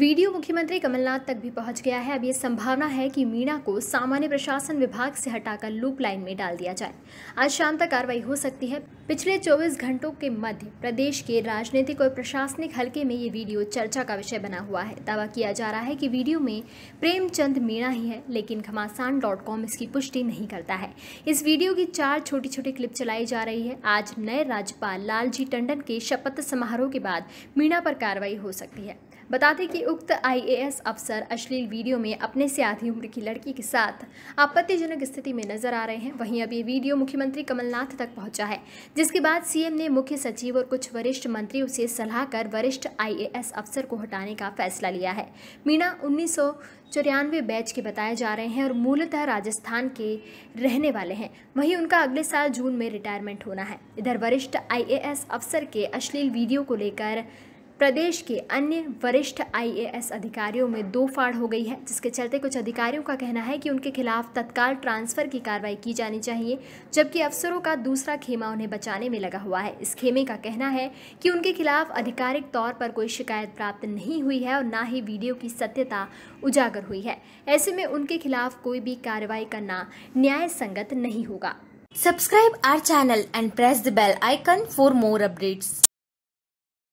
video मुख्यमंत्री कमलनाथ तक भी पहुंच गया है अब ये संभावना है कि मीणा को सामान्य प्रशासन विभाग से हटाकर लूप लाइन में डाल दिया जाए आज शाम तक कार्रवाई हो सकती है पिछले 24 घंटों के मध्य प्रदेश के राजनीतिक और प्रशासनिक हलके में ये वीडियो चर्चा का विषय बना हुआ है दावा किया जा रहा है कि वीडियो में प्रेमचंद मीणा ही है लेकिन घमासान डॉट कॉम इसकी पुष्टि नहीं करता है इस वीडियो की चार छोटी छोटी क्लिप चलाई जा रही है आज नए राज्यपाल लालजी टंडन के शपथ समारोह के बाद मीणा पर कार्रवाई हो सकती है बता दें कि उक्त आईएएस अफसर अश्लील वीडियो में अपने से आधी उम्र की लड़की के साथ आपत्तिजनक स्थिति में नजर आ रहे हैं वहीं अब ये वीडियो मुख्यमंत्री कमलनाथ तक पहुंचा है जिसके बाद सीएम ने मुख्य सचिव और कुछ वरिष्ठ मंत्रियों से सलाह कर वरिष्ठ आईएएस अफसर को हटाने का फैसला लिया है मीणा उन्नीस चौरानवे बैच के बताए जा रहे हैं और मूलतः राजस्थान के रहने वाले हैं वहीं उनका अगले साल जून में रिटायरमेंट होना है इधर वरिष्ठ आईएएस अफसर के अश्लील वीडियो को लेकर प्रदेश के अन्य वरिष्ठ आईएएस अधिकारियों में दो फाड़ हो गई है जिसके चलते कुछ अधिकारियों का कहना है कि उनके खिलाफ तत्काल ट्रांसफर की कार्रवाई की जानी चाहिए जबकि अफसरों का दूसरा खेमा उन्हें बचाने में लगा हुआ है इस खेमे का कहना है कि उनके खिलाफ आधिकारिक तौर पर कोई शिकायत प्राप्त नहीं हुई है और ना ही वीडियो की सत्यता उजागर हुई है ऐसे में उनके खिलाफ कोई भी कार्रवाई करना न्याय संगत नहीं होगा subscribe our channel and press the bell icon for more updates